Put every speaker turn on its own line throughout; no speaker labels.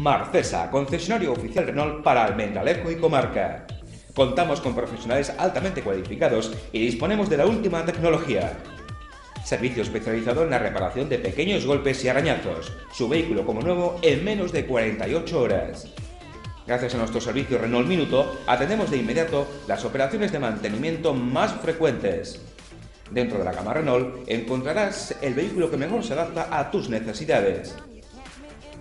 Marcesa, concesionario oficial Renault para Almendralejo y comarca. Contamos con profesionales altamente cualificados y disponemos de la última tecnología. Servicio especializado en la reparación de pequeños golpes y arañazos. Su vehículo como nuevo en menos de 48 horas. Gracias a nuestro servicio Renault Minuto, atendemos de inmediato las operaciones de mantenimiento más frecuentes. Dentro de la gama Renault encontrarás el vehículo que mejor se adapta a tus necesidades.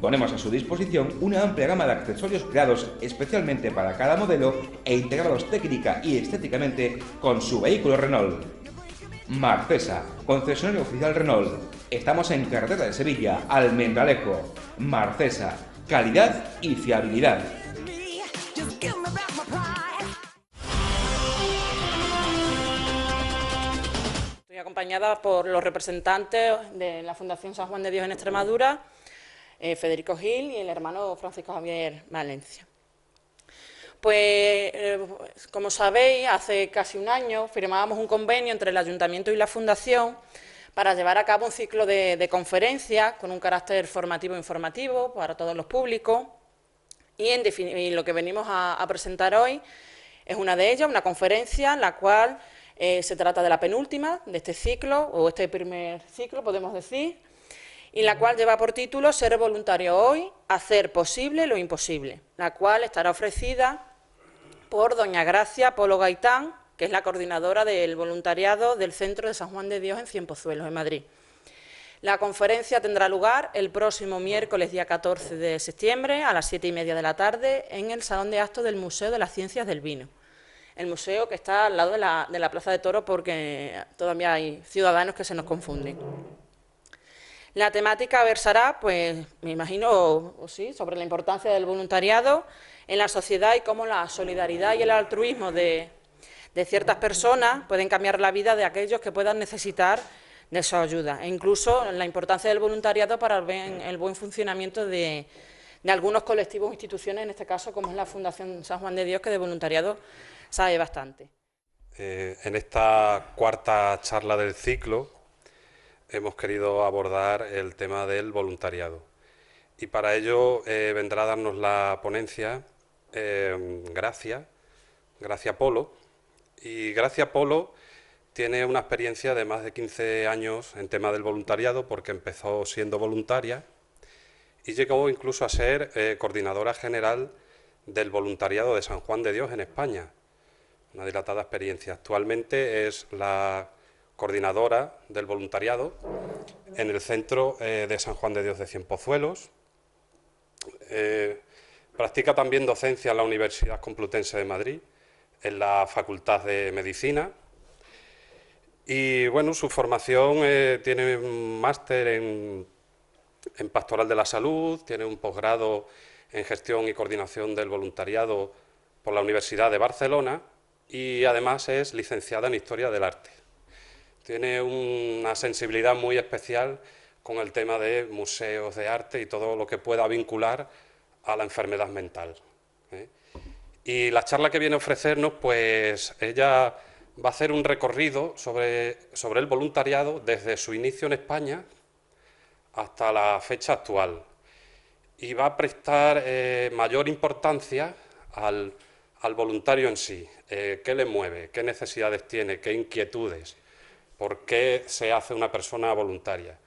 Ponemos a su disposición una amplia gama de accesorios creados especialmente para cada modelo e integrados técnica y estéticamente con su vehículo Renault. Marcesa, concesionario oficial Renault. Estamos en carretera de Sevilla, Almendralejo. Marcesa, calidad y fiabilidad.
Estoy acompañada por los representantes de la Fundación San Juan de Dios en Extremadura eh, Federico Gil y el hermano Francisco Javier Valencia. Pues, eh, pues, como sabéis, hace casi un año firmábamos un convenio entre el Ayuntamiento y la Fundación para llevar a cabo un ciclo de, conferencias con un carácter formativo e informativo para todos los públicos. Y, en lo que venimos a, presentar hoy es una de ellas, una conferencia en la cual eh, se trata de la penúltima de este ciclo, o este primer ciclo, podemos decir, y la cual lleva por título Ser voluntario hoy, hacer posible lo imposible, la cual estará ofrecida por doña Gracia Polo Gaitán, que es la coordinadora del voluntariado del Centro de San Juan de Dios en Ciempozuelos, en Madrid. La conferencia tendrá lugar el próximo miércoles, día 14 de septiembre, a las siete y media de la tarde, en el Salón de Actos del Museo de las Ciencias del Vino. El museo que está al lado de la, de la Plaza de Toro, porque todavía hay ciudadanos que se nos confunden. La temática versará, pues me imagino, sí, sobre la importancia del voluntariado en la sociedad y cómo la solidaridad y el altruismo de, ciertas personas pueden cambiar la vida de aquellos que puedan necesitar de su ayuda, e incluso la importancia del voluntariado para el buen, el buen funcionamiento de, algunos colectivos e instituciones, en este caso como es la Fundación San Juan de Dios, que de voluntariado sabe bastante.
Eh, en esta cuarta charla del ciclo hemos querido abordar el tema del voluntariado. Y para ello eh, vendrá a darnos la ponencia eh, Gracia, Gracia Polo. Y Gracia Polo tiene una experiencia de más de 15 años en tema del voluntariado porque empezó siendo voluntaria y llegó incluso a ser eh, coordinadora general del voluntariado de San Juan de Dios en España. Una dilatada experiencia. Actualmente es la coordinadora del voluntariado en el centro eh, de San Juan de Dios de Cienpozuelos. Eh, practica también docencia en la Universidad Complutense de Madrid, en la Facultad de Medicina. Y bueno, su formación eh, tiene un máster en Pastoral de la Salud, tiene un posgrado en Gestión y Coordinación del Voluntariado por la Universidad de Barcelona y además es licenciada en Historia del Arte. Tiene una sensibilidad muy especial con el tema de museos de arte y todo lo que pueda vincular a la enfermedad mental. ¿eh? Y la charla que viene a ofrecernos, pues ella va a hacer un recorrido sobre, el voluntariado desde su inicio en España hasta la fecha actual. Y va a prestar eh, mayor importancia al, voluntario en sí, eh, qué le mueve, qué necesidades tiene, qué inquietudes por qué se hace una persona voluntaria.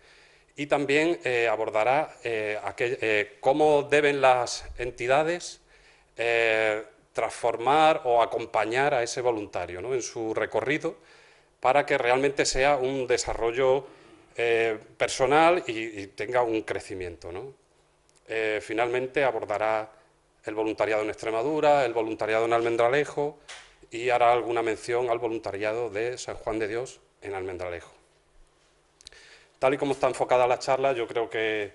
Y también eh, abordará eh, eh, cómo deben las entidades transformar o acompañar a ese voluntario en su recorrido para que realmente sea un desarrollo personal y, tenga un crecimiento. finalmente abordará el voluntariado en Extremadura, el voluntariado en Almendralejo y hará alguna mención al voluntariado de San Juan de Dios en Almendralejo. Tal y como está enfocada la charla, yo creo que,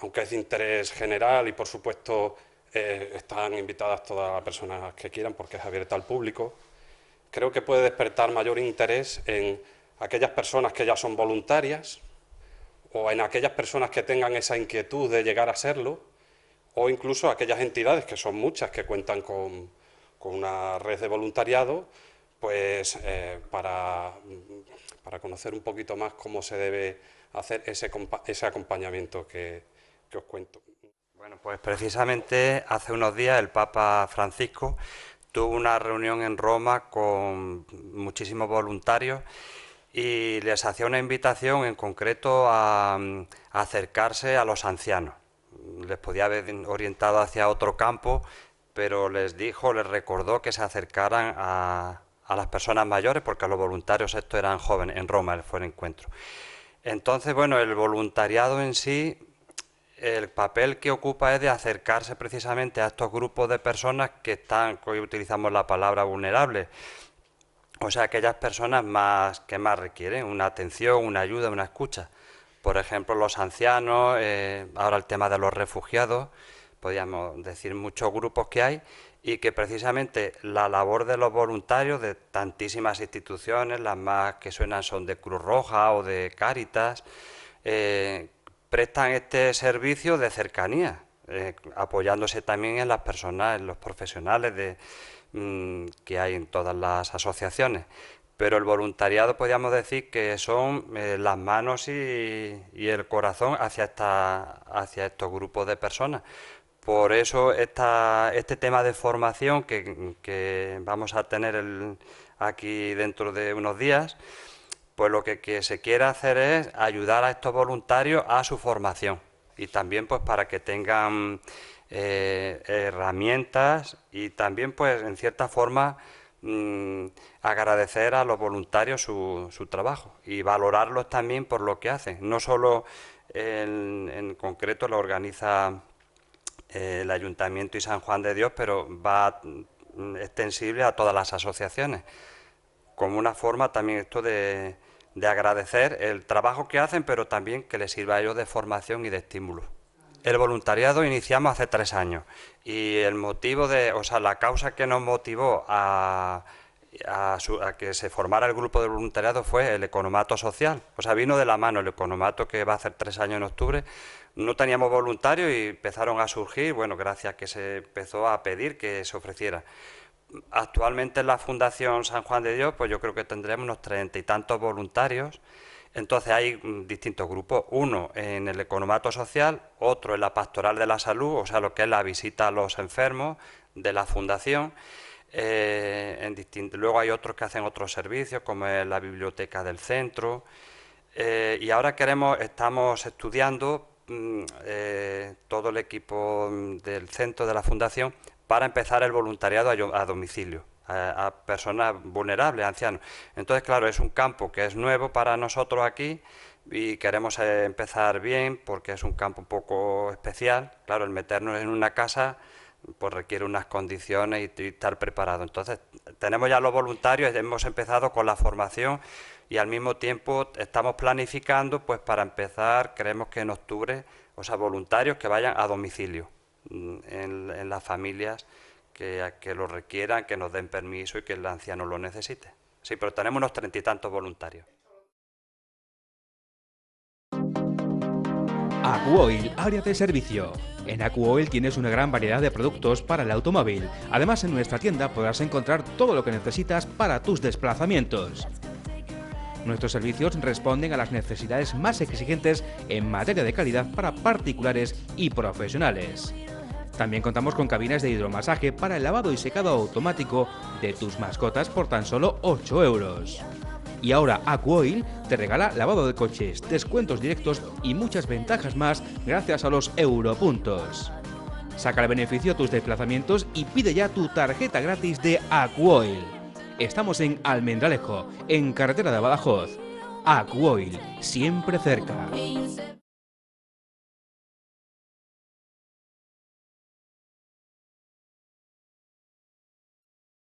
aunque es de interés general y, por supuesto, eh, están invitadas todas las personas que quieran porque es abierta al público, creo que puede despertar mayor interés en aquellas personas que ya son voluntarias o en aquellas personas que tengan esa inquietud de llegar a serlo o incluso aquellas entidades, que son muchas, que cuentan con, con una red de voluntariado pues eh, para, conocer un poquito más cómo se debe hacer ese, ese acompañamiento que, os cuento. Bueno, pues precisamente
hace unos días el Papa Francisco tuvo una reunión en Roma con muchísimos voluntarios y les hacía una invitación en concreto a, a acercarse a los ancianos. Les podía haber orientado hacia otro campo, pero les dijo, les recordó que se acercaran a, a las personas mayores, porque a los voluntarios estos eran jóvenes, en Roma fue el encuentro. Entonces, bueno, el voluntariado en sí, el papel que ocupa es de acercarse precisamente a estos grupos de personas que están, hoy utilizamos la palabra vulnerable, o sea, aquellas personas más que más requieren una atención, una ayuda, una escucha. Por ejemplo, los ancianos, eh, ahora el tema de los refugiados, podríamos decir muchos grupos que hay y que precisamente la labor de los voluntarios de tantísimas instituciones, las más que suenan son de Cruz Roja o de Cáritas, eh, prestan este servicio de cercanía, eh, apoyándose también en las personas, en los profesionales mm, que hay en todas las asociaciones. Pero el voluntariado podríamos decir que son eh, las manos y, y, el corazón hacia, esta, hacia estos grupos de personas por eso este tema de formación que, vamos a tener aquí dentro de unos días, pues lo que, se quiere hacer es ayudar a estos voluntarios a su formación y también pues para que tengan eh, herramientas y también pues en cierta forma mm, agradecer a los voluntarios su, trabajo y valorarlos también por lo que hacen, no solo en concreto lo organiza el Ayuntamiento y San Juan de Dios, pero va mm, extensible a todas las asociaciones, como una forma también esto de, agradecer el trabajo que hacen, pero también que les sirva a ellos de formación y de estímulo. El voluntariado iniciamos hace tres años y el motivo de, o sea, la causa que nos motivó a, a, que se formara el grupo de voluntariado fue el economato social. O sea, vino de la mano el economato que va a hacer tres años en octubre, no teníamos voluntarios y empezaron a surgir, bueno, gracias a que se empezó a pedir que se ofreciera. Actualmente en la Fundación San Juan de Dios, pues yo creo que tendremos unos treinta y tantos voluntarios. Entonces hay mm, distintos grupos, uno en el economato social, otro en la pastoral de la salud, o sea, lo que es la visita a los enfermos de la fundación. Eh, luego hay otros que hacen otros servicios, como es la biblioteca del centro. Eh, y ahora queremos, estamos estudiando Mm, eh, todo el equipo mm, del centro de la fundación para empezar el voluntariado a, domicilio a, personas vulnerables, ancianos. Entonces, claro, es un campo que es nuevo para nosotros aquí y queremos eh, empezar bien porque es un campo un poco especial. Claro, el meternos en una casa pues requiere unas condiciones y estar preparado. Entonces, tenemos ya los voluntarios, hemos empezado con la formación y al mismo tiempo estamos planificando, pues para empezar, creemos que en octubre, o sea, voluntarios que vayan a domicilio mm, en, las familias que, que, lo requieran, que nos den permiso y que el anciano lo necesite. Sí, pero tenemos unos treinta y tantos voluntarios.
Acuoil, área de servicio. En Acuoil tienes una gran variedad de productos para el automóvil. Además, en nuestra tienda podrás encontrar todo lo que necesitas para tus desplazamientos. Nuestros servicios responden a las necesidades más exigentes en materia de calidad para particulares y profesionales. También contamos con cabinas de hidromasaje para el lavado y secado automático de tus mascotas por tan solo 8 euros. Y ahora Aquoil te regala lavado de coches, descuentos directos y muchas ventajas más gracias a los europuntos. Saca el beneficio a tus desplazamientos y pide ya tu tarjeta gratis de Aquoil. Estamos en Almendralejo, en carretera de Badajoz. Aquoil, siempre cerca.